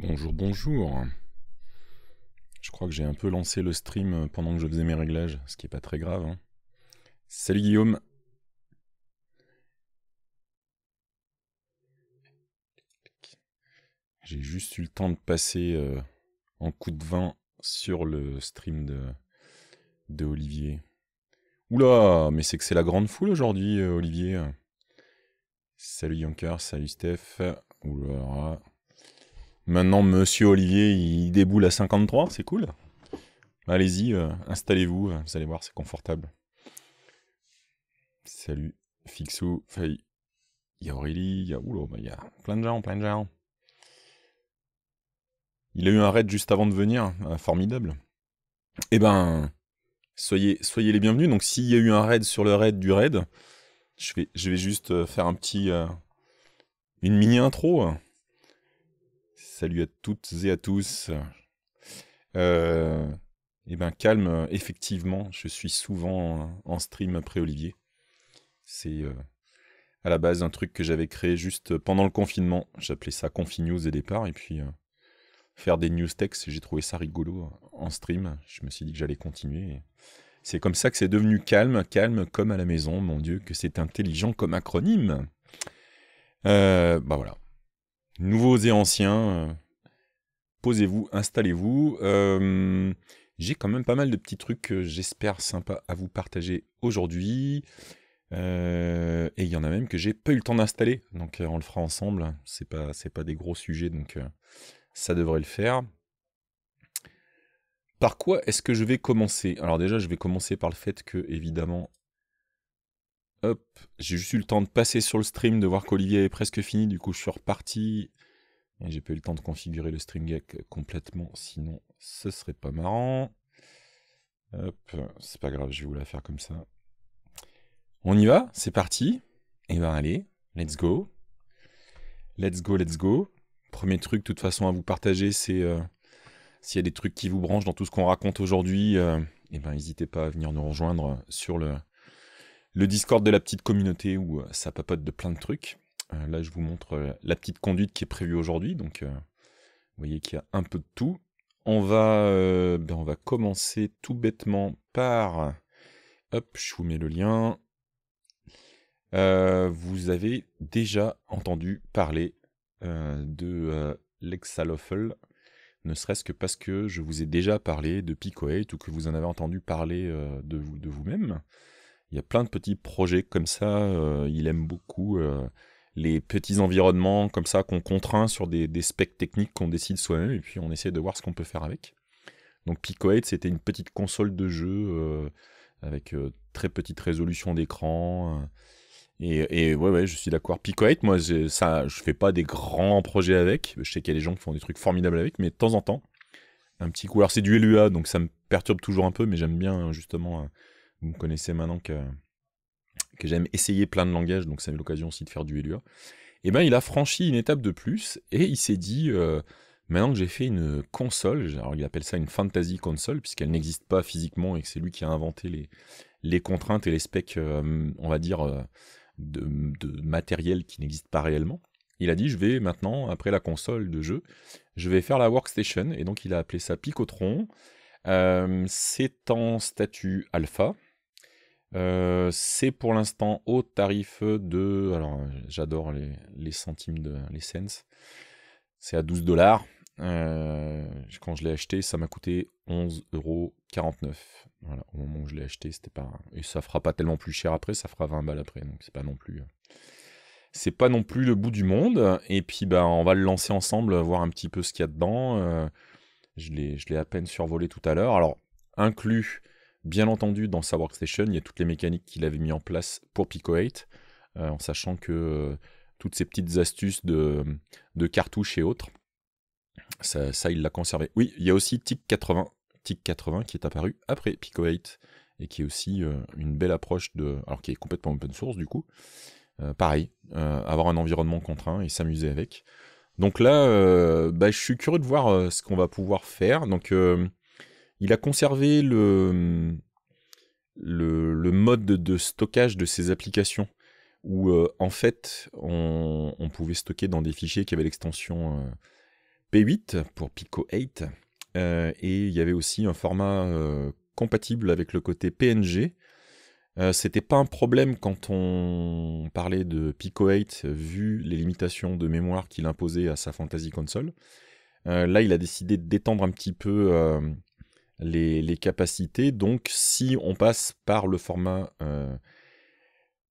Bonjour, bonjour. Je crois que j'ai un peu lancé le stream pendant que je faisais mes réglages, ce qui n'est pas très grave. Hein. Salut Guillaume. J'ai juste eu le temps de passer euh, en coup de vin sur le stream de, Olivier. Oula, mais c'est que c'est la grande foule aujourd'hui, euh, Olivier. Salut Yonker, salut Steph. Oula. Maintenant, monsieur Olivier, il déboule à 53, c'est cool. Allez-y, euh, installez-vous, euh, vous allez voir, c'est confortable. Salut, Fixou, Il y a Aurélie, bah, il y a, plein de gens, plein de gens. Il a eu un raid juste avant de venir, euh, formidable. Eh ben, soyez, soyez les bienvenus. Donc, s'il y a eu un raid sur le raid du raid, je vais, je vais juste faire un petit. une mini intro. Salut à toutes et à tous. Euh, eh ben calme, effectivement, je suis souvent en stream après Olivier. C'est euh, à la base un truc que j'avais créé juste pendant le confinement. J'appelais ça Confinews et départ, et puis euh, faire des news texts, j'ai trouvé ça rigolo en stream. Je me suis dit que j'allais continuer. C'est comme ça que c'est devenu calme, calme comme à la maison, mon Dieu, que c'est intelligent comme acronyme. bah voilà nouveaux et anciens, euh, posez-vous, installez-vous. Euh, j'ai quand même pas mal de petits trucs, j'espère, sympas à vous partager aujourd'hui. Euh, et il y en a même que j'ai pas eu le temps d'installer, donc on le fera ensemble. C'est pas, c'est pas des gros sujets, donc ça devrait le faire. Par quoi est-ce que je vais commencer Alors déjà, je vais commencer par le fait que, évidemment, Hop, j'ai juste eu le temps de passer sur le stream, de voir qu'Olivier est presque fini, du coup je suis reparti. Et j'ai pas eu le temps de configurer le stream deck complètement, sinon ce serait pas marrant. Hop, c'est pas grave, je vais vous la faire comme ça. On y va, c'est parti. Et eh ben allez, let's go. Let's go, let's go. Premier truc, de toute façon, à vous partager, c'est euh, s'il y a des trucs qui vous branchent dans tout ce qu'on raconte aujourd'hui, et euh, eh ben n'hésitez pas à venir nous rejoindre sur le, le Discord de la petite communauté où euh, ça papote de plein de trucs. Euh, là, je vous montre euh, la petite conduite qui est prévue aujourd'hui. Donc, vous voyez qu'il y a un peu de tout. On va, ben, on va commencer tout bêtement par. Hop, je vous mets le lien. vous avez déjà entendu parler de Lexalofel, ne serait-ce que parce que je vous ai déjà parlé de Picoate ou que vous en avez entendu parler de, de vous-même il y a plein de petits projets comme ça. Euh, il aime beaucoup euh, les petits environnements comme ça qu'on contraint sur des, specs techniques qu'on décide soi-même et puis on essaie de voir ce qu'on peut faire avec. Donc Pico 8, c'était une petite console de jeu euh, avec très petite résolution d'écran. Et, ouais, je suis d'accord. Pico 8, moi, ça, je fais pas des grands projets avec. Je sais qu'il y a des gens qui font des trucs formidables avec, mais de temps en temps, un petit coup. Alors c'est du LUA, donc ça me perturbe toujours un peu, mais j'aime bien justement vous me connaissez maintenant que, j'aime essayer plein de langages, donc ça l'occasion aussi de faire du Elua. Et eh ben il a franchi une étape de plus et il s'est dit euh, maintenant que j'ai fait une console, alors il appelle ça une fantasy console puisqu'elle n'existe pas physiquement et que c'est lui qui a inventé les, contraintes et les specs, euh, on va dire, euh, de, matériel qui n'existe pas réellement. Il a dit je vais maintenant, après la console de jeu, je vais faire la workstation et donc il a appelé ça Picotron. c'est en statut alpha, euh, c'est pour l'instant au tarif de. Alors, euh, j'adore les, centimes de l'essence C'est à 12 dollars. Euh, quand je l'ai acheté, ça m'a coûté euros Voilà, au moment où je l'ai acheté, c'était pas. Et ça fera pas tellement plus cher après, ça fera 20 balles après. Donc, c'est pas non plus. C'est pas non plus le bout du monde. Et puis, bah, on va le lancer ensemble, voir un petit peu ce qu'il y a dedans. je l'ai à peine survolé tout à l'heure. Alors, inclus Bien entendu, dans sa workstation, il y a toutes les mécaniques qu'il avait mis en place pour Pico 8, euh, en sachant que euh, toutes ces petites astuces de, de cartouches et autres, ça, il l'a conservé. Oui, il y a aussi TIC 80, TIC 80 qui est apparu après Pico 8 et qui est aussi euh, une belle approche de, alors qui est complètement open source du coup. pareil, avoir un environnement contraint et s'amuser avec. Donc là, bah, je suis curieux de voir ce qu'on va pouvoir faire. Donc il a conservé le, le, mode de stockage de ses applications où euh, en fait on, pouvait stocker dans des fichiers qui avaient l'extension euh, P8 pour Pico 8 euh, et il y avait aussi un format compatible avec le côté PNG. C'était pas un problème quand on parlait de Pico 8 vu les limitations de mémoire qu'il imposait à sa Fantasy Console. là, il a décidé d'étendre un petit peu les, capacités. Donc si on passe par le format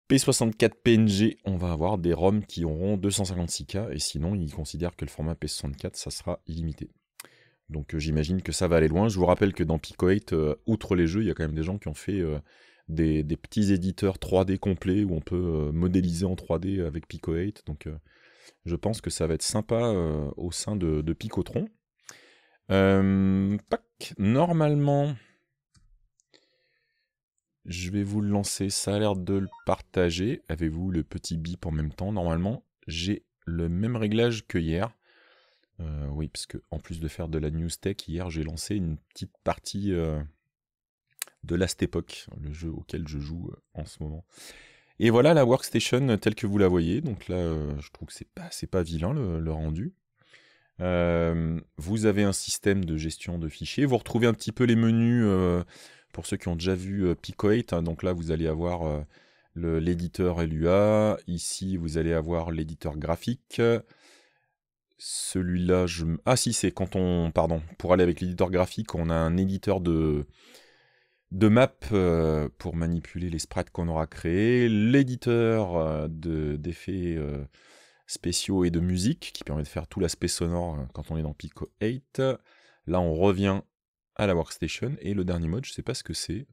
P64 euh, PNG, on va avoir des ROMs qui auront 256K et sinon ils considèrent que le format P64 ça sera illimité. Donc euh, j'imagine que ça va aller loin. Je vous rappelle que dans Pico 8, euh, outre les jeux, il y a quand même des gens qui ont fait des, petits éditeurs 3D complets où on peut modéliser en 3D avec Pico 8. Donc je pense que ça va être sympa au sein de, Picotron. Normalement, je vais vous le lancer. Ça a l'air de le partager. Avez-vous le petit bip en même temps Normalement, j'ai le même réglage que hier. Euh, oui, parce que en plus de faire de la news tech, hier j'ai lancé une petite partie euh, de Last Epoch, le jeu auquel je joue euh, en ce moment. Et voilà la workstation telle que vous la voyez. Donc là, je trouve que c'est pas, pas vilain le rendu. Euh, vous avez un système de gestion de fichiers. Vous retrouvez un petit peu les menus euh, pour ceux qui ont déjà vu euh, hein, donc là, vous allez avoir euh, l'éditeur LUA. Ici, vous allez avoir l'éditeur graphique. Celui-là, je... Ah si, c'est quand on... Pardon, pour aller avec l'éditeur graphique, on a un éditeur de de map pour manipuler les sprites qu'on aura créés, l'éditeur d'effets spéciaux et de musique qui permet de faire tout l'aspect sonore euh, quand on est dans Pico 8. Là, on revient à la workstation et le dernier mode, je ne sais pas ce que c'est.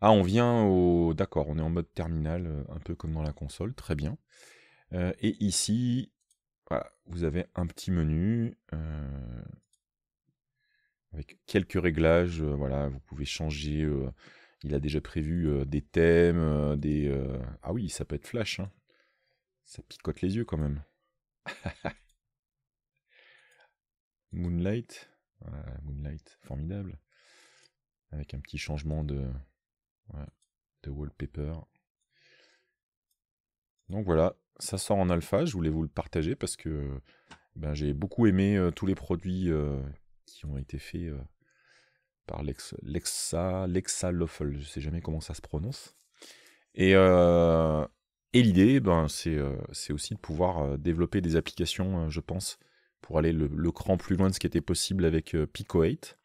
Ah, on vient au. D'accord, on est en mode terminal, euh, un peu comme dans la console, très bien. Euh, et ici, vous avez un petit menu avec quelques réglages. voilà, vous pouvez changer. il a déjà prévu des thèmes, des. ah oui, ça peut être Flash. Hein. Ça picote les yeux quand même. Moonlight. Moonlight, formidable. Avec un petit changement de, de wallpaper. Donc voilà, ça sort en alpha. Je voulais vous le partager parce que ben, j'ai beaucoup aimé euh, tous les produits euh, qui ont été faits euh, par Lexa, Lexa Loffel. Je sais jamais comment ça se prononce. Et et l'idée, ben, c'est euh, aussi de pouvoir euh, développer des applications, euh, je pense, pour aller le, cran plus loin de ce qui était possible avec Pico 8.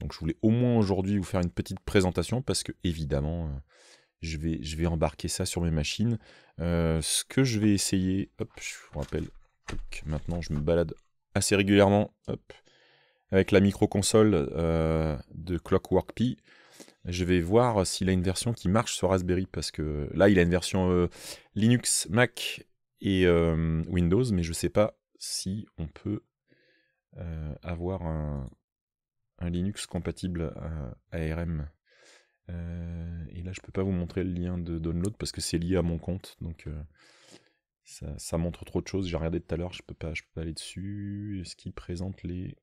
Donc je voulais au moins aujourd'hui vous faire une petite présentation parce que évidemment, je, vais, embarquer ça sur mes machines. ce que je vais essayer, hop, je vous rappelle, maintenant je me balade assez régulièrement avec la micro-console de Clockwork P. Je vais voir s'il a une version qui marche sur Raspberry parce que là, il a une version euh, Linux, Mac et euh, Windows, mais je ne sais pas si on peut euh, avoir un, Linux compatible à ARM. et là, je ne peux pas vous montrer le lien de download parce que c'est lié à mon compte. Donc, ça, montre trop de choses. J'ai regardé tout à l'heure, je ne peux, pas, je peux pas aller dessus. Est-ce qu'il présente les.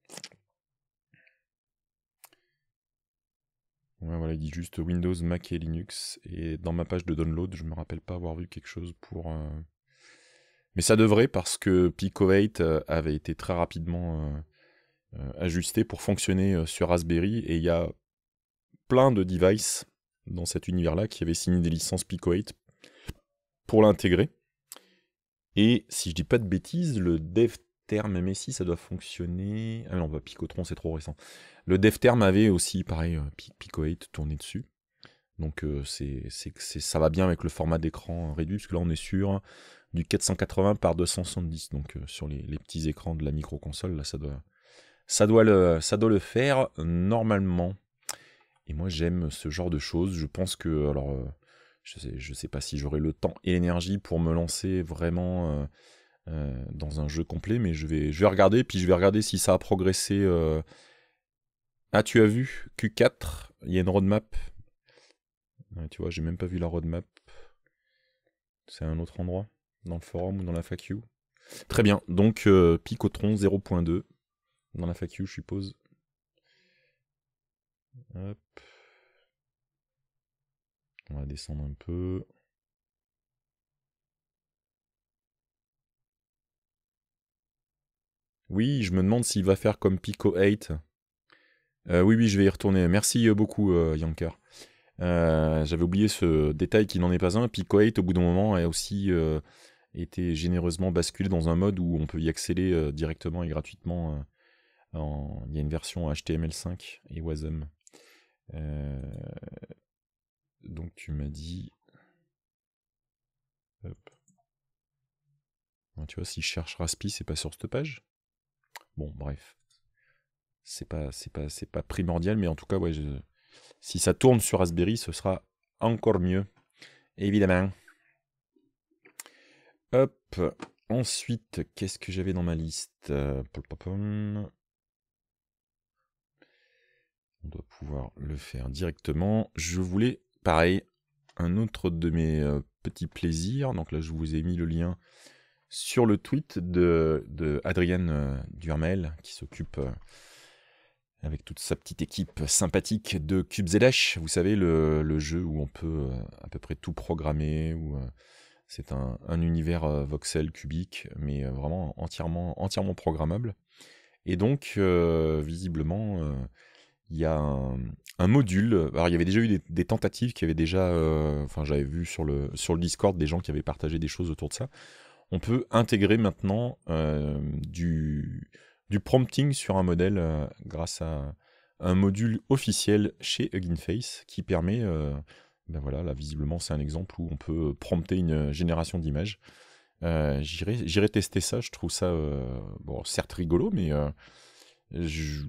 Ouais, il dit juste Windows, Mac et Linux. Et dans ma page de download, je me rappelle pas avoir vu quelque chose pour. Euh, Mais ça devrait parce que Pico 8 euh, avait été très rapidement euh, ajusté pour fonctionner sur Raspberry et il y a plein de devices dans cet univers-là qui avaient signé des licences Pico 8 pour l'intégrer. Et si je dis pas de bêtises, le dev terme si ça doit fonctionner. Alors ah non, va bah, Picotron, c'est trop récent. Le DevTerm avait aussi, pareil, euh, Pico8 tourné dessus. Donc euh, c'est, c'est, ça va bien avec le format d'écran réduit, parce que là on est sur du 480 par 270. Donc euh, sur les, petits écrans de la micro-console, là ça doit, ça, doit le, ça doit le faire normalement. Et moi j'aime ce genre de choses. Je pense que, alors, je sais, je sais pas si j'aurai le temps et l'énergie pour me lancer vraiment euh, dans un jeu complet, mais je vais, je vais regarder, puis je vais regarder si ça a progressé. Euh. Ah, tu as vu, Q4, il y a une roadmap. tu vois, j'ai même pas vu la roadmap. C'est un autre endroit, dans le forum ou dans la FAQ. Très bien, donc euh, Picotron 0.2, dans la FAQ, je suppose. On va descendre un peu. Oui, je me demande s'il va faire comme Pico 8. Euh, oui, oui, je vais y retourner. Merci euh, beaucoup, euh, Yanker. J'avais oublié ce détail qui n'en est pas un. Pico 8, au bout d'un moment, a aussi été généreusement basculé dans un mode où on peut y accéder directement et gratuitement. En... Il y a une version HTML5 et Wasm. Donc tu m'as dit... Tu vois, si je cherche Raspi, c'est pas sur cette page Bon, bref. C'est pas, c'est pas, c'est pas primordial, mais en tout cas, ouais, si ça tourne sur Raspberry, ce sera encore mieux, évidemment. Hop. Ensuite, qu'est-ce que j'avais dans ma liste euh, On doit pouvoir le faire directement. Je voulais, pareil, un autre de mes euh, petits plaisirs. Donc là, je vous ai mis le lien sur le tweet de, de Adrienne euh, Durmel, qui s'occupe euh, avec toute sa petite équipe sympathique de CubeZLH. Vous savez, le, jeu où on peut euh, à peu près tout programmer, où c'est un, univers voxel cubique, mais vraiment entièrement, entièrement programmable. Et donc, visiblement, il y a un, module. Alors, il y avait déjà eu des, tentatives qui avaient déjà. enfin, j'avais vu sur le, sur le Discord des gens qui avaient partagé des choses autour de ça on peut intégrer maintenant euh, du, prompting sur un modèle euh, grâce à un module officiel chez Face qui permet, euh, ben voilà, là visiblement c'est un exemple où on peut prompter une génération d'images. J'irai tester ça, je trouve ça certes rigolo, mais je,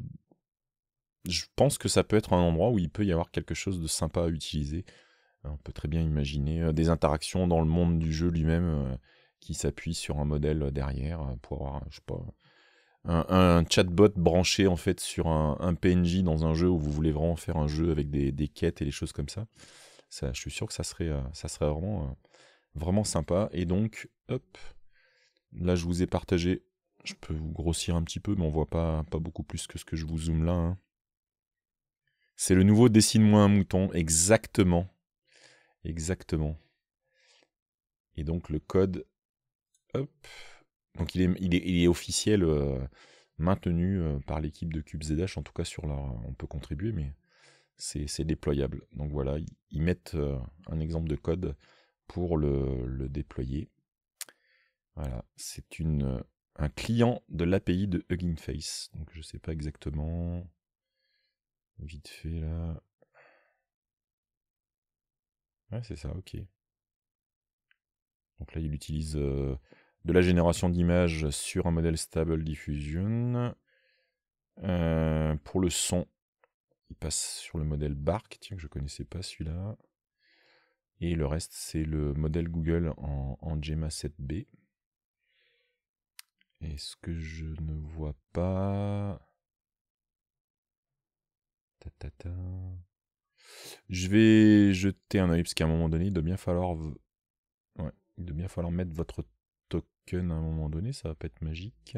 pense que ça peut être un endroit où il peut y avoir quelque chose de sympa à utiliser. On peut très bien imaginer des interactions dans le monde du jeu lui-même qui s'appuie sur un modèle derrière euh, pour avoir, je sais pas, un, chatbot branché en fait sur un, PNJ dans un jeu où vous voulez vraiment faire un jeu avec des, des quêtes et des choses comme ça. ça. Je suis sûr que ça serait, euh, ça serait vraiment, euh, vraiment sympa. Et donc, hop, là je vous ai partagé. Je peux vous grossir un petit peu, mais on voit pas, pas beaucoup plus que ce que je vous zoome là. Hein. C'est le nouveau Dessine-moi un mouton, exactement. Exactement. Et donc le code donc il est, il est, officiel euh, maintenu euh, par l'équipe de CubeZH, en tout cas sur leur, on peut contribuer, mais c'est déployable. Donc voilà, ils, mettent euh, un exemple de code pour le, déployer. Voilà, c'est un client de l'API de Hugging Face. Donc je sais pas exactement. Vite fait là. Ouais, c'est ça, ok. Donc là, il utilise de la génération d'images sur un modèle Stable Diffusion. Euh, pour le son, il passe sur le modèle Bark, tiens que je connaissais pas celui-là. Et le reste, c'est le modèle Google en, gema Gemma 7B. Est-ce que je ne vois pas... Ta Je vais jeter un oeil, parce qu'à un moment donné, il doit bien falloir... Ouais, il doit bien falloir mettre votre token à un moment donné, ça va pas être magique.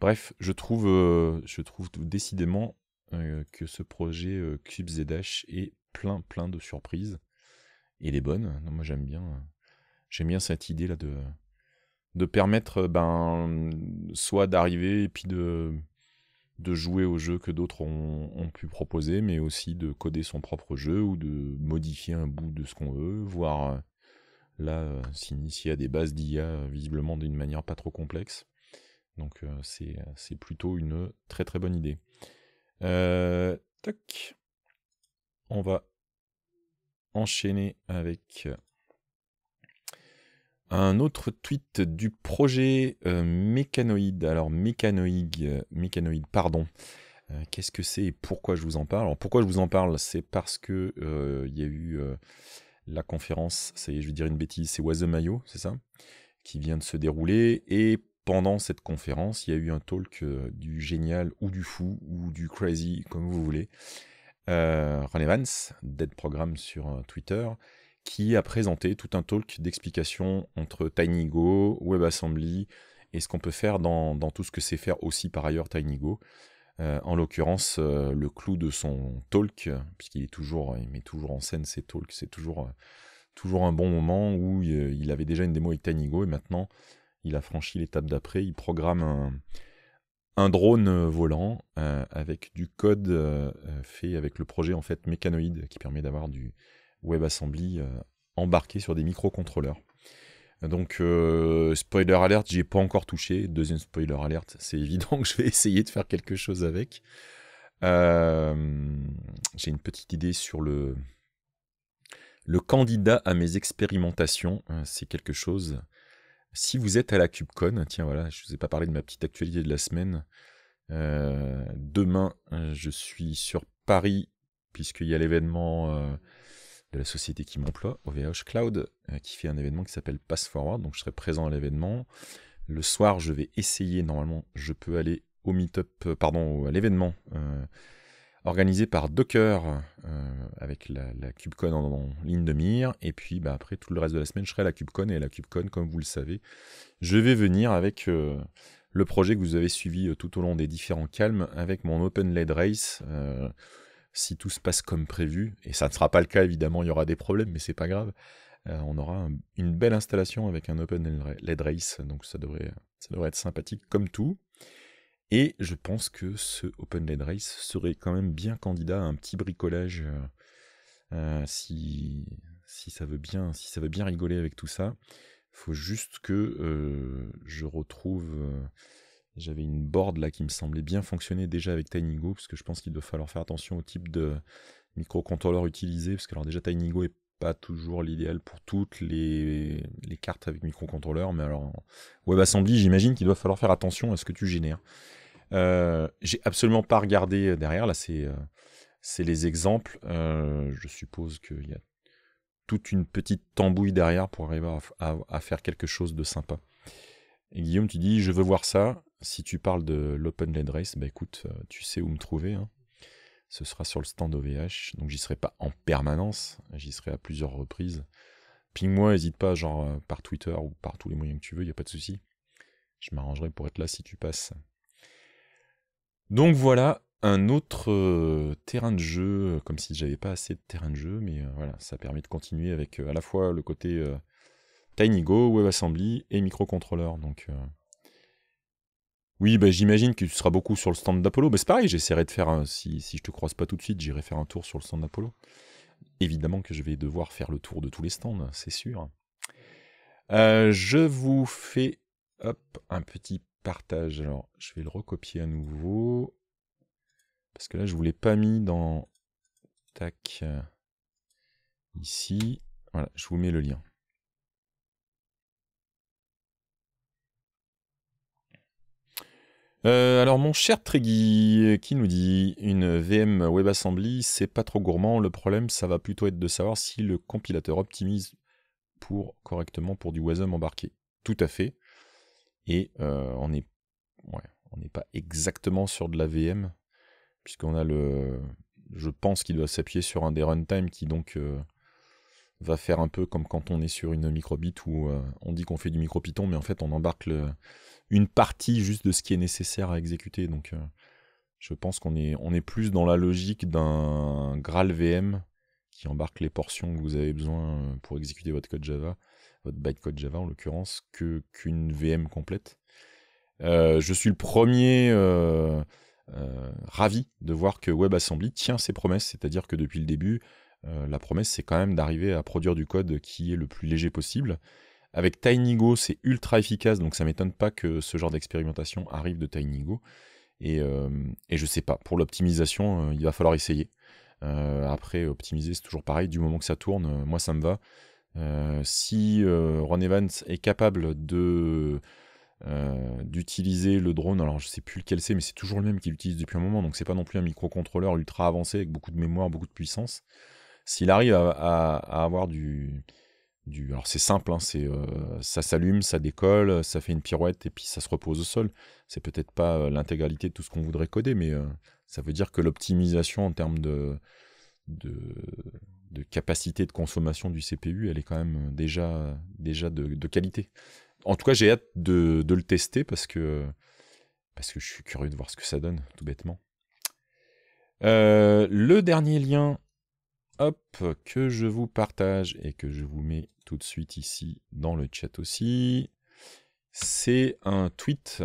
Bref, je trouve, euh, je trouve décidément euh, que ce projet euh, Cube Cubes est plein plein de surprises. Et les bonnes. moi j'aime bien, j'aime bien cette idée là de, de permettre ben, soit d'arriver et puis de, de jouer au jeu que d'autres ont, ont, pu proposer, mais aussi de coder son propre jeu ou de modifier un bout de ce qu'on veut, voire là euh, s'initier à des bases d'IA euh, visiblement d'une manière pas trop complexe. Donc euh, c'est plutôt une très très bonne idée. On va enchaîner avec un autre tweet du projet Mécanoïde. Alors Mécanoïde, Mécanoïde, pardon. Qu'est-ce que c'est et pourquoi je vous en parle Alors pourquoi je vous en parle, c'est parce que il y a eu la conférence, ça y est, je vais dire une bêtise, c'est Mayo, c'est ça Qui vient de se dérouler. Et pendant cette conférence, il y a eu un talk euh, du génial ou du fou ou du crazy, comme vous voulez, euh, Ron Evans, Dead Programme sur euh, Twitter, qui a présenté tout un talk d'explication entre TinyGo, WebAssembly et ce qu'on peut faire dans, dans tout ce que c'est faire aussi par ailleurs TinyGo. Euh, en l'occurrence, euh, le clou de son talk, puisqu'il est toujours, met toujours en scène ses talks, c'est toujours, euh, toujours un bon moment où il, avait déjà une démo avec Tanigo et maintenant il a franchi l'étape d'après. Il programme un, drone volant avec du code fait avec le projet en fait mécanoïde qui permet d'avoir du WebAssembly embarqué sur des microcontrôleurs. Donc, euh, spoiler alert, j'ai pas encore touché. Deuxième spoiler alert, c'est évident que je vais essayer de faire quelque chose avec. Euh, j'ai une petite idée sur le, le candidat à mes expérimentations. Euh, c'est quelque chose. Si vous êtes à la CubeCon, tiens voilà, je vous ai pas parlé de ma petite actualité de la semaine. demain, je suis sur Paris, puisqu'il y a l'événement de la société qui m'emploie, OVH Cloud, euh, qui fait un événement qui s'appelle Pass Forward. Donc je serai présent à l'événement. Le soir, je vais essayer, normalement, je peux aller au meet-up, euh, pardon, à l'événement euh, organisé par Docker avec la, la CubeCon en, ligne de mire. Et puis bah, après, tout le reste de la semaine, je serai à la CubeCon. Et à la CubeCon, comme vous le savez, je vais venir avec le projet que vous avez suivi tout au long des différents calmes avec mon Open LED Race si tout se passe comme prévu, et ça ne sera pas le cas évidemment, il y aura des problèmes, mais c'est pas grave, euh, on aura une belle installation avec un Open LED Race, donc ça devrait, être sympathique comme tout. Et je pense que ce Open LED Race serait quand même bien candidat à un petit bricolage euh, euh, si, si, ça veut bien, si ça veut bien rigoler avec tout ça. Faut juste que je retrouve j'avais une board là qui me semblait bien fonctionner déjà avec TinyGo, parce que je pense qu'il doit falloir faire attention au type de microcontrôleur utilisé, parce que alors déjà TinyGo est pas toujours l'idéal pour toutes les, cartes avec microcontrôleur, mais alors WebAssembly, j'imagine qu'il doit falloir faire attention à ce que tu génères. Je euh, J'ai absolument pas regardé euh, derrière, là c'est euh, c'est les exemples. je suppose qu'il y a toute une petite tambouille derrière pour arriver à faire quelque chose de sympa. Et Guillaume, tu dis, je veux voir ça. Si tu parles de l'Open Led Race, bah écoute, euh, tu sais où me trouver. Hein. Ce sera sur le stand OVH, donc j'y serai pas en permanence, j'y serai à plusieurs reprises. Ping-moi, n'hésite pas, genre euh, par Twitter ou par tous les moyens que tu veux, il n'y a pas de souci. Je m'arrangerai pour être là si tu passes. Donc voilà, un autre euh, terrain de jeu, comme si j'avais pas assez de terrain de jeu, mais voilà, ça permet de continuer avec à la fois le côté TinyGo, WebAssembly et microcontrôleur. Donc, euh. Oui, bah, j'imagine que tu seras beaucoup sur le stand d'Apollo. mais bah, c'est pareil, j'essaierai de faire un. Si, je te croise pas tout de suite, j'irai faire un tour sur le stand d'Apollo. Évidemment que je vais devoir faire le tour de tous les stands, c'est sûr. Euh, je vous fais un petit partage. Alors, je vais le recopier à nouveau. Parce que là, je ne vous l'ai pas mis dans. Tac. Ici. Voilà, je vous mets le lien. Euh, alors mon cher Tregui euh, qui nous dit une VM WebAssembly c'est pas trop gourmand, le problème ça va plutôt être de savoir si le compilateur optimise pour correctement pour du WASM embarqué. Tout à fait. Et euh, on n'est pas exactement sur de la VM puisqu'on a le je pense qu'il doit s'appuyer sur un des runtime qui donc va faire un peu comme quand on est sur une microbit où on dit qu'on fait du micro Python mais en fait on embarque le une partie juste de ce qui est nécessaire à exécuter. Donc, euh, je pense qu'on est, on est plus dans la logique d'un Graal VM qui embarque les portions que vous avez besoin euh, pour exécuter votre code Java, votre bytecode Java en l'occurrence, que, qu'une VM complète. Euh, je suis le premier ravi de voir que WebAssembly tient ses promesses, c'est-à-dire que depuis le début, la promesse c'est quand même d'arriver à produire du code qui est le plus léger possible avec TinyGo, c'est ultra efficace, donc ça m'étonne pas que ce genre d'expérimentation arrive de TinyGo. Et, euh, et, je sais pas, pour l'optimisation, euh, il va falloir essayer. Euh, après, optimiser, c'est toujours pareil, du moment que ça tourne, moi ça me va. si Ron Evans est capable de d'utiliser le drone, alors je sais plus lequel c'est, mais c'est toujours le même qu'il utilise depuis un moment, donc c'est pas non plus un microcontrôleur ultra avancé avec beaucoup de mémoire, beaucoup de puissance. S'il arrive à avoir du, alors c'est simple, hein, euh, ça s'allume, ça décolle, euh, ça fait une pirouette et puis ça se repose au sol. C'est peut-être pas euh, l'intégralité de tout ce qu'on voudrait coder, mais ça veut dire que l'optimisation en termes de, capacité de consommation du CPU, elle est quand même déjà, de, qualité. En tout cas, j'ai hâte de, le tester parce que, je suis curieux de voir ce que ça donne, tout bêtement. le dernier lien hop, que je vous partage et que je vous mets tout de suite ici dans le chat aussi. C'est un tweet,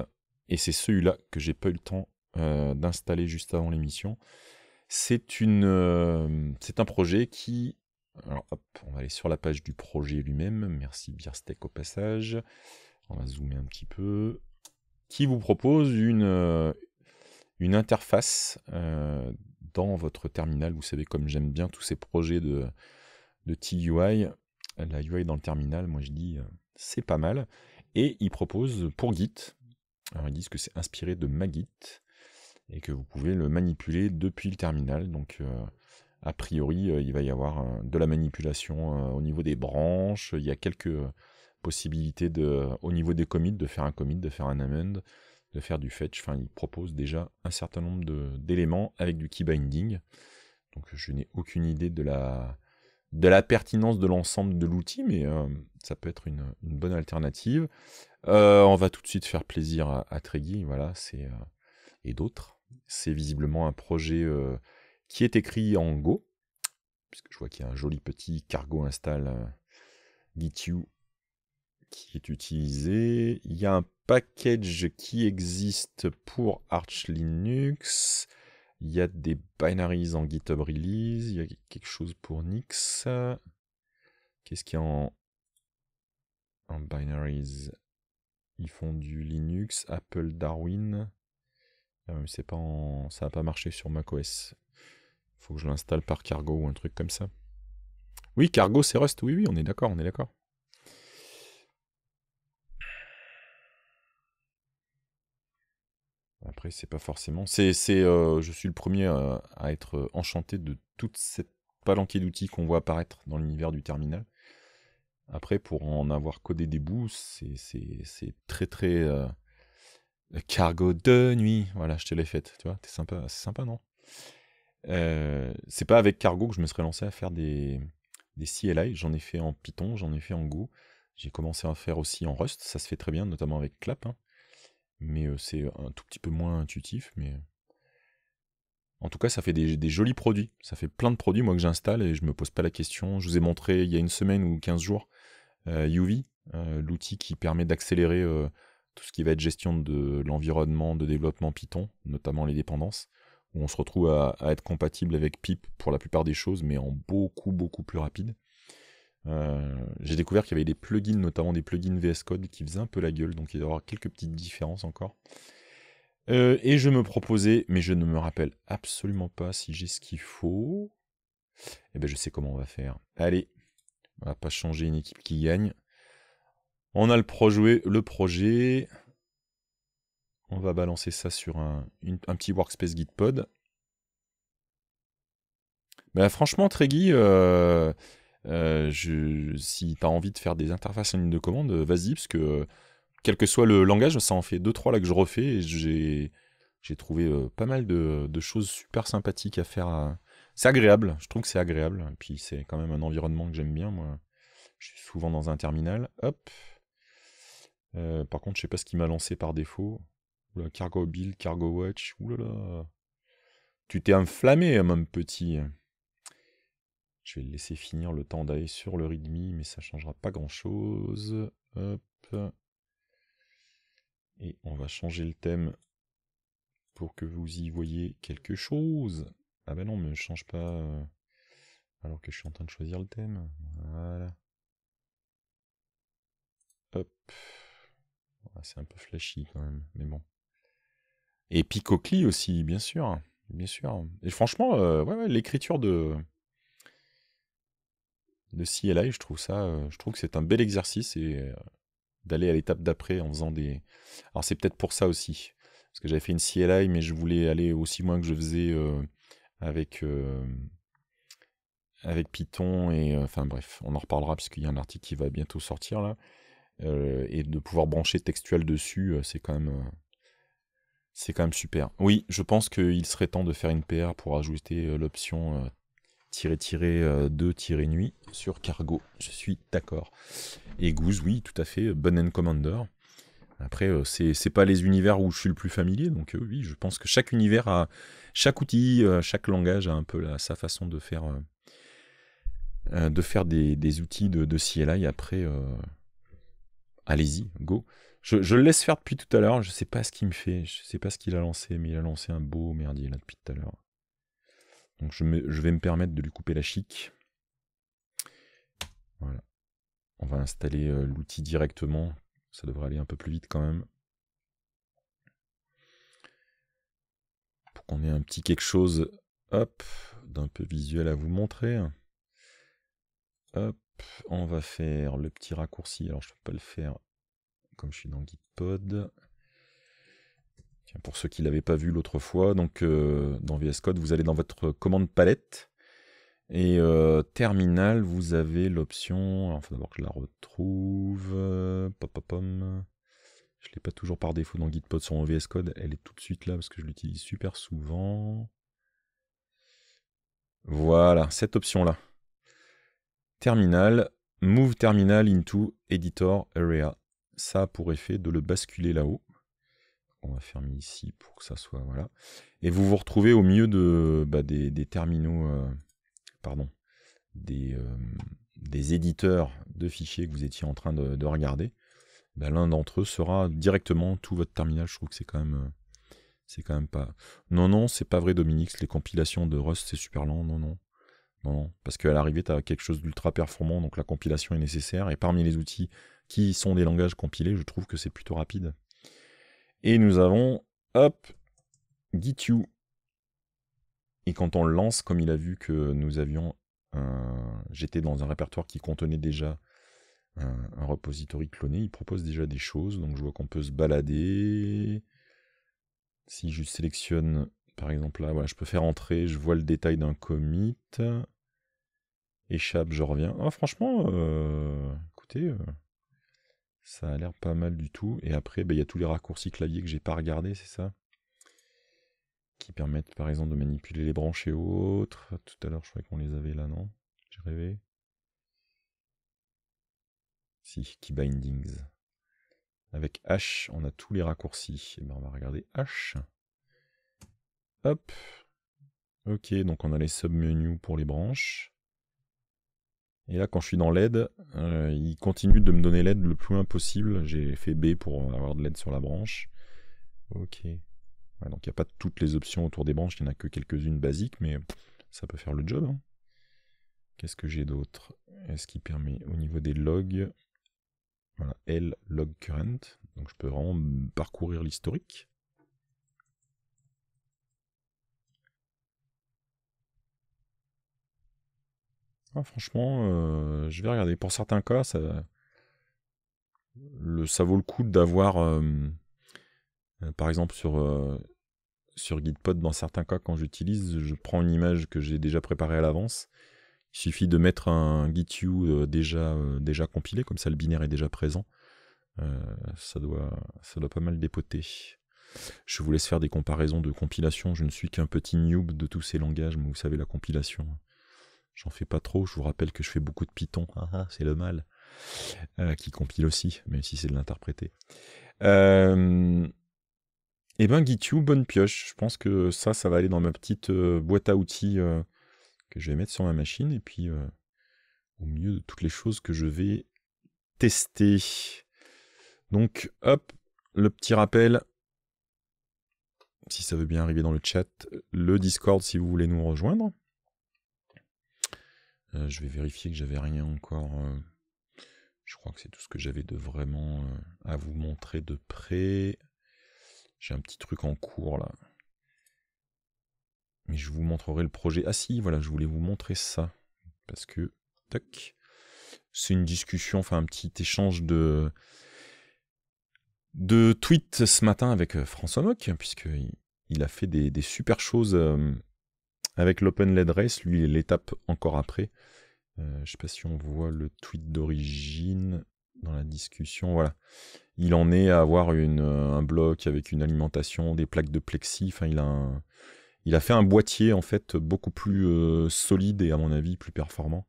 et c'est celui-là que j'ai pas eu le temps euh, d'installer juste avant l'émission. C'est une, euh, c'est un projet qui, alors hop, on va aller sur la page du projet lui-même. Merci Beersteak au passage. On va zoomer un petit peu. Qui vous propose une, euh, une interface dans votre terminal. Vous savez, comme j'aime bien tous ces projets de, de TUI, la UI dans le terminal, moi je dis euh, c'est pas mal. Et ils proposent pour Git, alors ils disent que c'est inspiré de Magit et que vous pouvez le manipuler depuis le terminal. Donc euh, a priori, euh, il va y avoir de la manipulation au niveau des branches. Il y a quelques possibilités de, au niveau des commits de faire un commit, de faire un amend de faire du fetch. Enfin, il propose déjà un certain nombre d'éléments avec du key binding. Donc je n'ai aucune idée de la, de la pertinence de l'ensemble de l'outil, mais euh, ça peut être une, bonne alternative. Euh, on va tout de suite faire plaisir à, à voilà, c'est euh, et d'autres. C'est visiblement un projet qui est écrit en Go, puisque je vois qu'il y a un joli petit cargo install Github, qui est utilisé. Il y a un package qui existe pour Arch Linux. Il y a des binaries en GitHub Release. Il y a quelque chose pour Nix. Qu'est-ce qu'il y a en, binaries Ils font du Linux, Apple Darwin. Ah, c'est pas en... Ça n'a pas marché sur macOS. Faut que je l'installe par cargo ou un truc comme ça. Oui, cargo, c'est Rust. Oui, oui, on est d'accord, on est d'accord. Après, c'est pas forcément. C'est, c'est, euh, je suis le premier à être euh, enchanté de toute cette palanquée d'outils qu'on voit apparaître dans l'univers du terminal. Après, pour en avoir codé des bouts, c'est, c'est, c'est très très euh, cargo de nuit. Voilà, je te l'ai faite. Tu vois, t'es sympa, c'est sympa, non C'est pas avec cargo que je me serais lancé à faire des des CLI. J'en ai fait en Python, j'en ai fait en Go. J'ai commencé à en faire aussi en Rust. Ça se fait très bien, notamment avec Clap. Hein mais euh, c'est un tout petit peu moins intuitif. Mais en tout cas, ça fait des, jolis produits. Ça fait plein de produits moi que j'installe et je me pose pas la question. Je vous ai montré il y a une semaine ou 15 jours euh, UV, euh, l'outil qui permet d'accélérer tout ce qui va être gestion de l'environnement, de développement Python, notamment les dépendances, où on se retrouve à être compatible avec PIP pour la plupart des choses, mais en beaucoup beaucoup plus rapide. Euh, j'ai découvert qu'il y avait des plugins, notamment des plugins VS Code, qui faisaient un peu la gueule, donc il doit y avoir quelques petites différences encore. Euh, et je me proposais, mais je ne me rappelle absolument pas si j'ai ce qu'il faut. Eh ben je sais comment on va faire. Allez, on va pas changer une équipe qui gagne. On a le projet, le projet. On va balancer ça sur un, petit workspace Gitpod. mais ben, franchement, Tréguy, euh, euh, je, si tu envie de faire des interfaces en ligne de commande, euh, vas-y, parce que euh, quel que soit le langage, ça en fait 2-3 là que je refais et j'ai trouvé pas mal de, choses super sympathiques à faire. C'est agréable, je trouve que c'est agréable. Et puis c'est quand même un environnement que j'aime bien, moi. Je suis souvent dans un terminal. Hop. par contre, je sais pas ce qui m'a lancé par défaut. Cargo Build, Cargo Watch. Oulala. Tu t'es enflammé, mon petit. Je vais laisser finir le temps d'aller sur le readme, mais ça changera pas grand chose. Hop. Et on va changer le thème pour que vous y voyez quelque chose. Ah ben non, mais change pas euh, alors que je suis en train de choisir le thème. Voilà. Hop. Ah, c'est un peu flashy quand même, mais bon. Et Picocli aussi, bien sûr. Bien sûr. Et franchement, euh, l'écriture de, de CLI. Je trouve ça, euh, je trouve que c'est un bel exercice et euh, d'aller à l'étape d'après en faisant des. Alors c'est peut-être pour ça aussi, parce que j'avais fait une CLI, mais je voulais aller aussi loin que je faisais euh, avec avec Python et enfin bref, on en reparlera parce qu'il y a un article qui va bientôt sortir là. et de pouvoir brancher textuel dessus, c'est quand même c'est quand même super. Oui, je pense qu'il serait temps de faire une PR pour ajouter l'option 2-nuit euh, sur Cargo. Je suis d'accord. Et Goose, oui, tout à fait. Bonne Commander. Après, euh, c'est c'est pas les univers où je suis le plus familier, donc euh, oui, je pense que chaque univers a chaque outil, chaque langage a un peu sa façon de faire de faire des, outils de, de CLI. Après, allez-y, go. Je, le laisse faire depuis tout à l'heure. Je sais pas ce qu'il me fait, je sais pas ce qu'il a lancé, mais il a lancé un beau merdier là depuis tout à l'heure je, vais me permettre de lui couper la chic. Voilà. On va installer euh, l'outil directement. Ça devrait aller un peu plus vite quand même. Pour qu'on ait un petit quelque chose, hop, d'un peu visuel à vous montrer. on va faire le petit raccourci. Alors je ne peux pas le faire comme je suis dans GitPod pour ceux qui ne l'avaient pas vu l'autre fois, donc euh, dans VS Code, vous allez dans votre commande palette. Et euh, terminal, vous avez l'option. il faut d'abord que je la retrouve. Euh, Pop, Je ne l'ai pas toujours par défaut dans Gitpod sur VS Code. Elle est tout de suite là parce que je l'utilise super souvent. Voilà, cette option-là. Terminal, move terminal into editor area. Ça a pour effet de le basculer là-haut on va fermer ici pour que ça soit voilà. Et vous vous retrouvez au milieu de bah, des, terminaux, euh, pardon, des, euh, des, éditeurs de fichiers que vous étiez en train de, regarder. Bah, l'un d'entre eux sera directement tout votre terminal. Je trouve que c'est quand même, euh, c'est quand même pas. Non non, c'est pas vrai, Dominique. Les compilations de Rust c'est super lent. Non non. Non, non. parce qu'à l'arrivée, tu as quelque chose d'ultra performant, donc la compilation est nécessaire. Et parmi les outils qui sont des langages compilés, je trouve que c'est plutôt rapide. Et nous avons, hop, Github. Et quand on le lance, comme il a vu que nous avions, j'étais dans un répertoire qui contenait déjà un, repository cloné, il propose déjà des choses, donc je vois qu'on peut se balader. Si je sélectionne, par exemple là, voilà, je peux faire entrer, je vois le détail d'un commit, échappe, je reviens. Ah, franchement, euh, écoutez, euh, ça a l'air pas mal du tout. Et après, bah, il y a tous les raccourcis clavier que j'ai pas regardé, c'est ça Qui permettent par exemple de manipuler les branches et autres. Tout à l'heure, je croyais qu'on les avait là, non J'ai rêvé Si, key bindings. Avec H, on a tous les raccourcis. Et eh ben, on va regarder H. Hop. Ok, donc on a les submenus pour les branches. Et là, quand je suis dans l'aide, euh, il continue de me donner l'aide le plus loin possible. J'ai fait B pour avoir de l'aide sur la branche. Ok. donc il n'y a pas toutes les options autour des branches, il n'y en a que quelques-unes basiques, mais ça peut faire le job. Hein. Qu'est-ce que j'ai d'autre Est-ce qu'il permet au niveau des logs Voilà, L log current. Donc je peux vraiment parcourir l'historique. Ah, franchement, euh, je vais regarder. Pour certains cas, ça, le, ça vaut le coup d'avoir, euh, euh, par exemple, sur, sur GitPod, dans certains cas, quand j'utilise, je prends une image que j'ai déjà préparée à l'avance. Il suffit de mettre un GitU déjà, déjà compilé, comme ça le binaire est déjà présent. ça, doit, ça doit pas mal dépoter. Je vous laisse faire des comparaisons de compilation. Je ne suis qu'un petit noob de tous ces langages, mais vous savez, la compilation. Hein. J'en fais pas trop, je vous rappelle que je fais beaucoup de Python, hein, hein, c'est le mal, euh, qui compile aussi, même si c'est de l'interpréter. Euh, eh ben GitHub, bonne pioche. Je pense que ça, ça va aller dans ma petite euh, boîte à outils euh, que je vais mettre sur ma machine. Et puis, au mieux, de toutes les choses que je vais tester. Donc, hop, le petit rappel. Si ça veut bien arriver dans le chat, le Discord si vous voulez nous rejoindre. Euh, je vais vérifier que j'avais rien encore. Euh, je crois que c'est tout ce que j'avais de vraiment euh, à vous montrer de près. J'ai un petit truc en cours là. Mais je vous montrerai le projet. Ah si, voilà, je voulais vous montrer ça. Parce que, tac, c'est une discussion, enfin un petit échange de, de tweets ce matin avec François Mock, puisqu'il il a fait des super choses avec l'Open led Race, lui, l'étape encore après. Euh, je ne sais pas si on voit le tweet d'origine dans la discussion. Voilà. Il en est à avoir euh, un bloc avec une alimentation, des plaques de plexi. Enfin, il a, fait un boîtier, en fait, beaucoup plus euh, solide et, à mon avis, plus performant.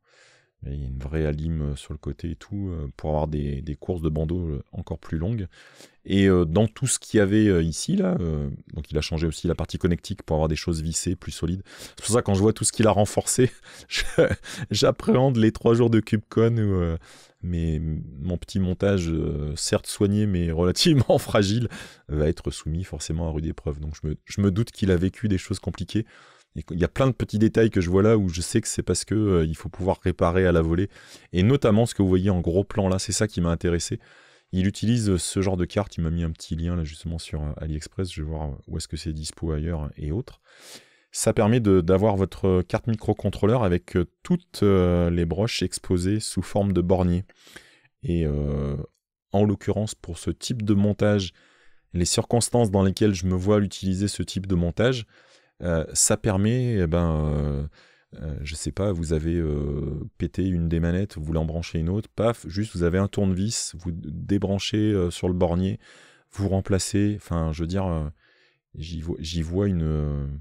Il y a une vraie alime euh, sur le côté et tout, euh, pour avoir des, courses de bandeau euh, encore plus longues. Et dans tout ce qu'il y avait ici, là, donc il a changé aussi la partie connectique pour avoir des choses vissées, plus solides. C'est pour ça, quand je vois tout ce qu'il a renforcé, j'appréhende les trois jours de CubeCon où mon petit montage, certes soigné, mais relativement fragile, va être soumis forcément à rude épreuve. Donc je me doute qu'il a vécu des choses compliquées. Il y a plein de petits détails que je vois là où je sais que c'est parce que euh, il faut pouvoir réparer à la volée. Et notamment ce que vous voyez en gros plan là, c'est ça qui m'a intéressé. Il utilise euh, ce genre de carte. Il m'a mis un petit lien là justement sur euh, AliExpress. Je vais voir où est-ce que c'est dispo ailleurs et autres. Ça permet d'avoir votre carte microcontrôleur avec toutes les broches exposées sous forme de bornier. Et en l'occurrence, pour ce type de montage, les circonstances dans lesquelles je me vois l'utiliser ce type de montage, euh, ça permet, eh ben, euh, euh, je sais pas, vous avez pété une des manettes, vous l'embranchez une autre, paf, juste vous avez un tournevis, vous débranchez sur le bornier, vous remplacez, enfin, je veux dire, j'y vois, une,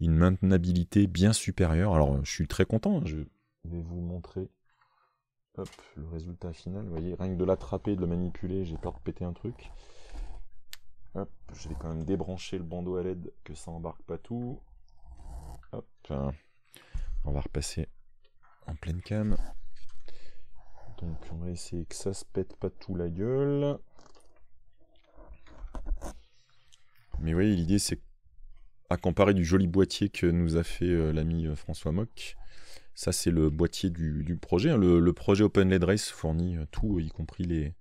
une maintenabilité bien supérieure. Alors, je suis très content, hein, je vais vous montrer. le résultat final, vous voyez, rien que de l'attraper, de le manipuler, j'ai peur de péter un truc je vais quand même débrancher le bandeau à LED que ça embarque pas tout. Hop, on va repasser en pleine cam. Donc on va essayer que ça se pète pas tout la gueule. Mais oui, l'idée c'est à comparer du joli boîtier que nous a fait euh, l'ami euh, François Mock. Ça c'est le boîtier du, projet. Hein. Le, le, projet Open LED Race fournit euh, tout, y compris les,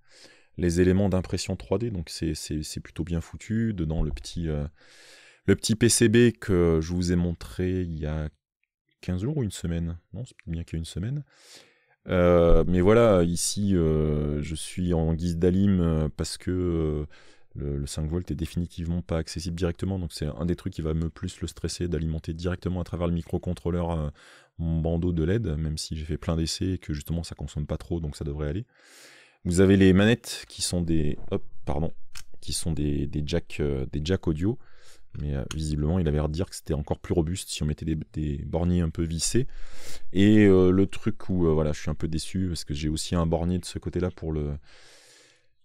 les éléments d'impression 3D. Donc c'est plutôt bien foutu. Dedans, le petit, euh, le petit PCB que je vous ai montré il y a 15 jours ou une semaine. Non, c'est bien qu'il y une semaine. Euh, mais voilà, ici, euh, je suis en guise d'alim parce que le, 5 v est définitivement pas accessible directement. Donc c'est un des trucs qui va me plus le stresser d'alimenter directement à travers le microcontrôleur mon bandeau de LED, même si j'ai fait plein d'essais et que justement ça consomme pas trop, donc ça devrait aller. Vous avez les manettes qui sont des, hop, pardon, qui sont des, jacks euh, des jack audio. Mais euh, visiblement, il avait à dire que c'était encore plus robuste si on mettait des, borniers un peu vissés. Et euh, le truc où voilà, je suis un peu déçu parce que j'ai aussi un bornier de ce côté-là pour le,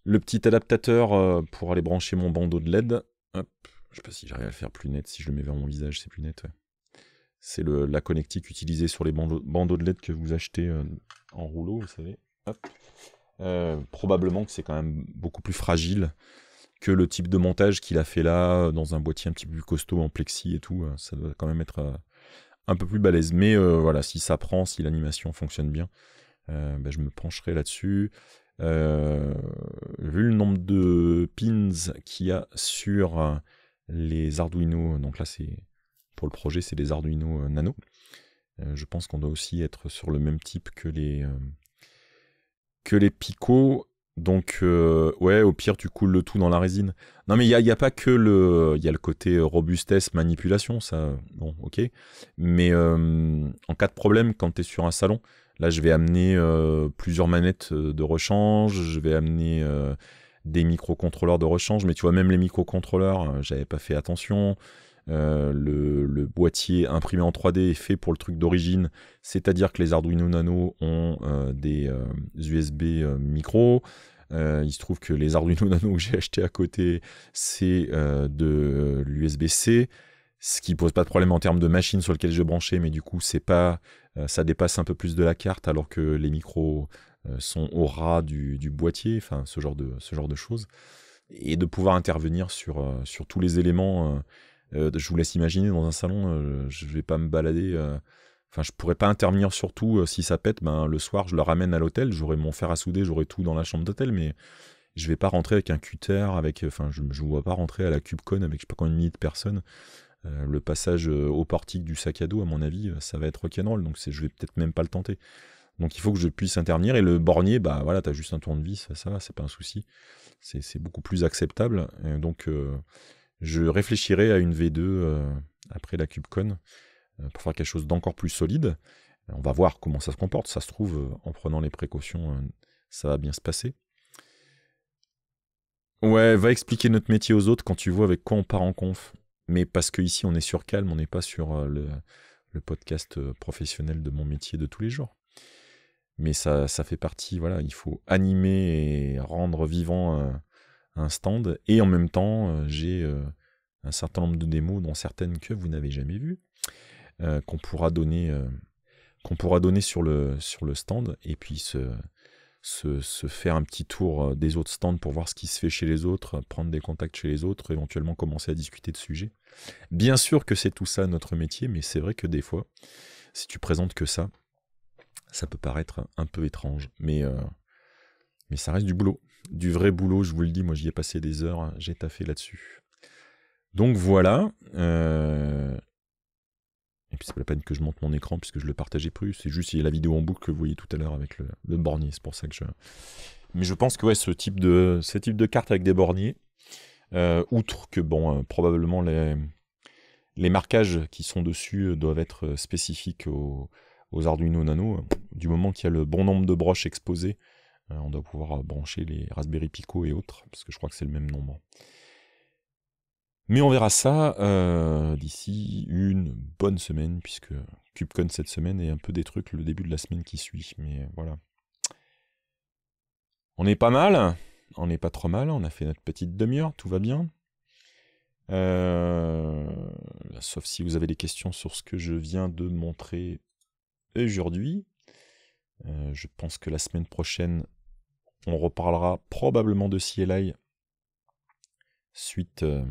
le petit adaptateur pour aller brancher mon bandeau de LED. Hop, je sais pas si j'arrive à le faire plus net, si je le mets vers mon visage, c'est plus net. C'est la connectique utilisée sur les bandeaux, bandeaux, de LED que vous achetez en rouleau, vous savez. Hop. Euh, probablement que c'est quand même beaucoup plus fragile que le type de montage qu'il a fait là, euh, dans un boîtier un petit peu plus costaud en plexi et tout. Euh, ça doit quand même être un peu plus balèze. Mais voilà, si ça prend, si l'animation fonctionne bien, ben, je me pencherai là-dessus. vu le nombre de pins qu'il y a sur les Arduino, donc là c'est pour le projet, c'est des Arduino Nano. je pense qu'on doit aussi être sur le même type que les les picots. Donc, euh, ouais, au pire, tu coules le tout dans la résine. Non, mais il n'y a, a, pas que le. Il y a le côté robustesse, manipulation, ça. Bon, ok. Mais euh, en cas de problème, quand tu es sur un salon, là, je vais amener euh, plusieurs manettes de rechange, je vais amener des microcontrôleurs de rechange, mais tu vois, même les microcontrôleurs, j'avais pas fait attention. Euh, le, boîtier imprimé en 3D est fait pour le truc d'origine, c'est-à-dire que les Arduino Nano ont euh, des USB euh, micro. il se trouve que les Arduino Nano que j'ai acheté à côté, c'est de l'USB-C, ce qui pose pas de problème en termes de machine sur laquelle je branchais, mais du coup, c'est pas, ça dépasse un peu plus de la carte alors que les micros sont au ras du, boîtier, enfin ce genre de, ce genre de choses, et de pouvoir intervenir sur, sur tous les éléments euh, je vous laisse imaginer dans un salon, euh, je vais pas me balader. Euh, enfin, je pourrais pas intervenir surtout si ça pète. Ben, le soir, je le ramène à l'hôtel. J'aurai mon fer à souder, j'aurai tout dans la chambre d'hôtel, mais je vais pas rentrer avec un cutter, avec, enfin, je ne vois pas rentrer à la CubeCon avec je sais pas combien de de personnes. le passage au portique du sac à dos, à mon avis, ça va être rock'n'roll, donc je vais peut-être même pas le tenter. Donc il faut que je puisse intervenir, et le bornier, bah voilà, t'as juste un tournevis, ça, ça va, c'est pas un souci. C'est beaucoup plus acceptable. donc, je réfléchirai à une V2 euh, après la CubeCon euh, pour faire quelque chose d'encore plus solide. On va voir comment ça se comporte. Ça se trouve, euh, en prenant les précautions, ça va bien se passer. Ouais, va expliquer notre métier aux autres quand tu vois avec quoi on part en conf. Mais parce qu'ici, on est sur calme, on n'est pas sur le, le, podcast professionnel de mon métier de tous les jours. Mais ça, ça fait partie, voilà, il faut animer et rendre vivant un stand, et en même temps, euh, j'ai euh, un certain nombre de démos, dont certaines que vous n'avez jamais vues, euh, qu'on pourra donner qu'on pourra donner sur le, sur le stand et puis se, faire un petit tour des autres stands pour voir ce qui se fait chez les autres, prendre des contacts chez les autres, éventuellement commencer à discuter de sujets. Bien sûr que c'est tout ça notre métier, mais c'est vrai que des fois, si tu présentes que ça, ça peut paraître un peu étrange, mais, mais ça reste du boulot du vrai boulot, je vous le dis, moi j'y ai passé des heures, hein, j'ai taffé là-dessus. Donc voilà. Euh, et puis c'est pas la peine que je monte mon écran puisque je le partageais plus. C'est juste il y a la vidéo en boucle que vous voyez tout à l'heure avec le, bornier. C'est pour ça que je. Mais je pense que ouais, ce type de, ce type de carte avec des borniers, euh, outre que bon, euh, probablement les, les marquages qui sont dessus doivent être spécifiques aux, aux Arduino Nano. Du moment qu'il y a le bon nombre de broches exposées, euh, on doit pouvoir euh, brancher les Raspberry Pico et autres, parce que je crois que c'est le même nombre. Mais on verra ça euh, d'ici une bonne semaine, puisque KubeCon cette semaine est un peu des trucs le début de la semaine qui suit. Mais voilà. On est pas mal, on n'est pas trop mal, on a fait notre petite demi-heure, tout va bien. sauf si vous avez des questions sur ce que je viens de montrer aujourd'hui. je pense que la semaine prochaine, on reparlera probablement de CLI suite, euh,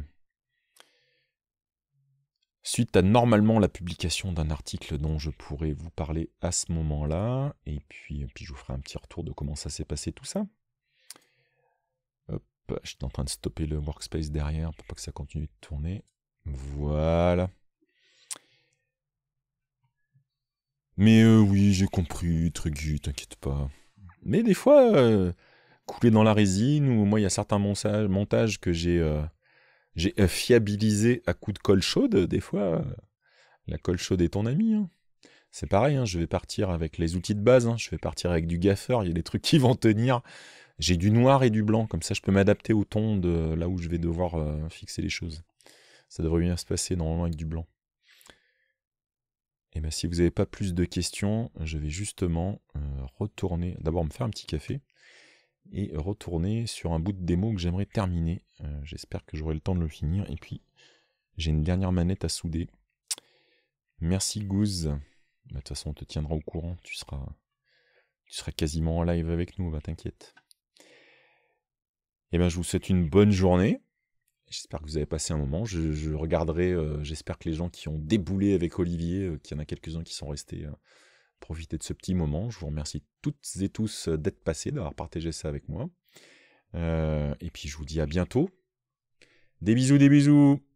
suite à normalement la publication d'un article dont je pourrais vous parler à ce moment-là. Et puis, euh, puis je vous ferai un petit retour de comment ça s'est passé tout ça. Hop, suis en train de stopper le workspace derrière pour pas que ça continue de tourner. Voilà. Mais euh, oui, j'ai compris, truc, t'inquiète pas. Mais des fois, euh, couler dans la résine, ou moi, il y a certains montages, que j'ai fiabilisés euh, euh, fiabilisé à coups de colle chaude. Des fois, la colle chaude est ton amie. Hein. C'est pareil, hein, je vais partir avec les outils de base, hein. je vais partir avec du gaffeur, il y a des trucs qui vont tenir. J'ai du noir et du blanc, comme ça je peux m'adapter au ton de là où je vais devoir fixer les choses. Ça devrait bien se passer normalement avec du blanc. Eh ben, si vous n'avez pas plus de questions, je vais justement euh, retourner, d'abord me faire un petit café, et retourner sur un bout de démo que j'aimerais terminer. Euh, j'espère que j'aurai le temps de le finir. Et puis, j'ai une dernière manette à souder. Merci Goose. Bah, de toute façon, on te tiendra au courant. Tu seras, tu seras quasiment en live avec nous, t'inquiète. Et eh bien, je vous souhaite une bonne journée. J'espère que vous avez passé un moment. Je, regarderai, euh, j'espère que les gens qui ont déboulé avec Olivier, euh, qu'il y en a quelques-uns qui sont restés, euh, profiter de ce petit moment. Je vous remercie toutes et tous d'être passés, d'avoir partagé ça avec moi. et puis je vous dis à bientôt. Des bisous, des bisous